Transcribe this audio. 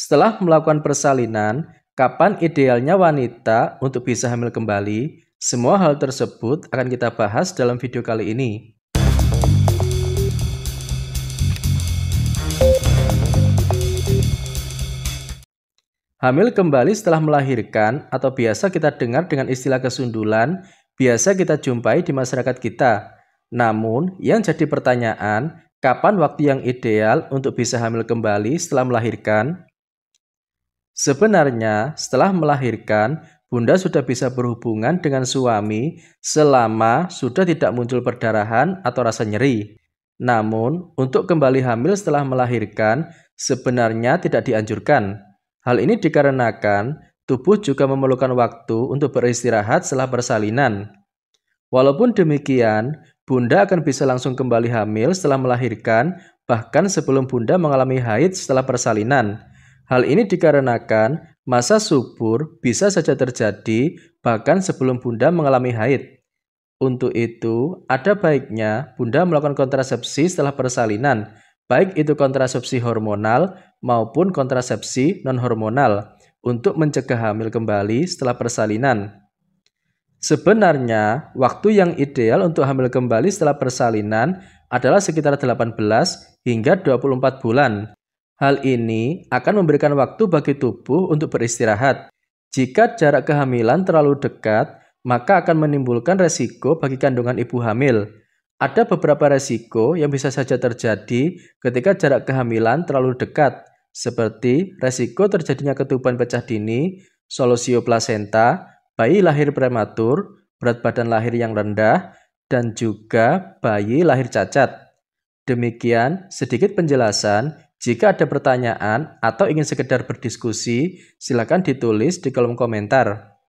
Setelah melakukan persalinan, kapan idealnya wanita untuk bisa hamil kembali? Semua hal tersebut akan kita bahas dalam video kali ini. Hamil kembali setelah melahirkan atau biasa kita dengar dengan istilah kesundulan, biasa kita jumpai di masyarakat kita. Namun, yang jadi pertanyaan, kapan waktu yang ideal untuk bisa hamil kembali setelah melahirkan? Sebenarnya, setelah melahirkan, Bunda sudah bisa berhubungan dengan suami selama sudah tidak muncul perdarahan atau rasa nyeri. Namun, untuk kembali hamil setelah melahirkan sebenarnya tidak dianjurkan. Hal ini dikarenakan tubuh juga memerlukan waktu untuk beristirahat setelah persalinan. Walaupun demikian, Bunda akan bisa langsung kembali hamil setelah melahirkan, bahkan sebelum Bunda mengalami haid setelah persalinan. Hal ini dikarenakan masa subur bisa saja terjadi bahkan sebelum Bunda mengalami haid. Untuk itu, ada baiknya Bunda melakukan kontrasepsi setelah persalinan, baik itu kontrasepsi hormonal maupun kontrasepsi non-hormonal, untuk mencegah hamil kembali setelah persalinan. Sebenarnya, waktu yang ideal untuk hamil kembali setelah persalinan adalah sekitar 18 hingga 24 bulan. Hal ini akan memberikan waktu bagi tubuh untuk beristirahat. Jika jarak kehamilan terlalu dekat, maka akan menimbulkan resiko bagi kandungan ibu hamil. Ada beberapa resiko yang bisa saja terjadi ketika jarak kehamilan terlalu dekat, seperti resiko terjadinya ketuban pecah dini, solusio placenta, bayi lahir prematur, berat badan lahir yang rendah, dan juga bayi lahir cacat. Demikian sedikit penjelasan jika ada pertanyaan atau ingin sekedar berdiskusi, silakan ditulis di kolom komentar.